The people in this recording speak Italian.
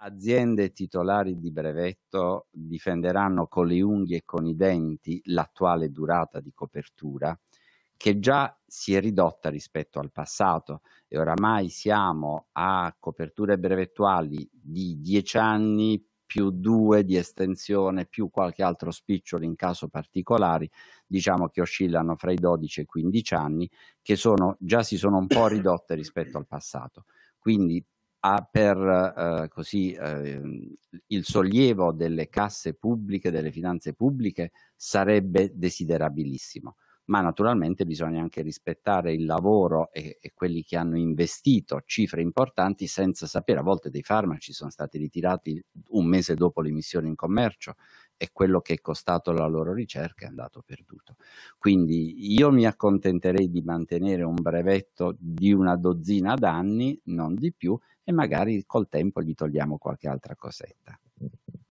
Aziende titolari di brevetto difenderanno con le unghie e con i denti l'attuale durata di copertura che già si è ridotta rispetto al passato e oramai siamo a coperture brevettuali di 10 anni più 2 di estensione più qualche altro spicciolo in caso particolari, diciamo che oscillano fra i 12 e i 15 anni, che sono, già si sono un po' ridotte rispetto al passato. Quindi a, per eh, così, eh, il sollievo delle casse pubbliche, delle finanze pubbliche, sarebbe desiderabilissimo ma naturalmente bisogna anche rispettare il lavoro e, e, quelli che hanno investito cifre importanti senza sapere, a volte dei farmaci sono stati ritirati un mese dopo l'emissione in commercio e quello che è costato la loro ricerca è andato perduto. Quindi io mi accontenterei di mantenere un brevetto di una dozzina d'anni, non di più, e magari col tempo gli togliamo qualche altra cosetta.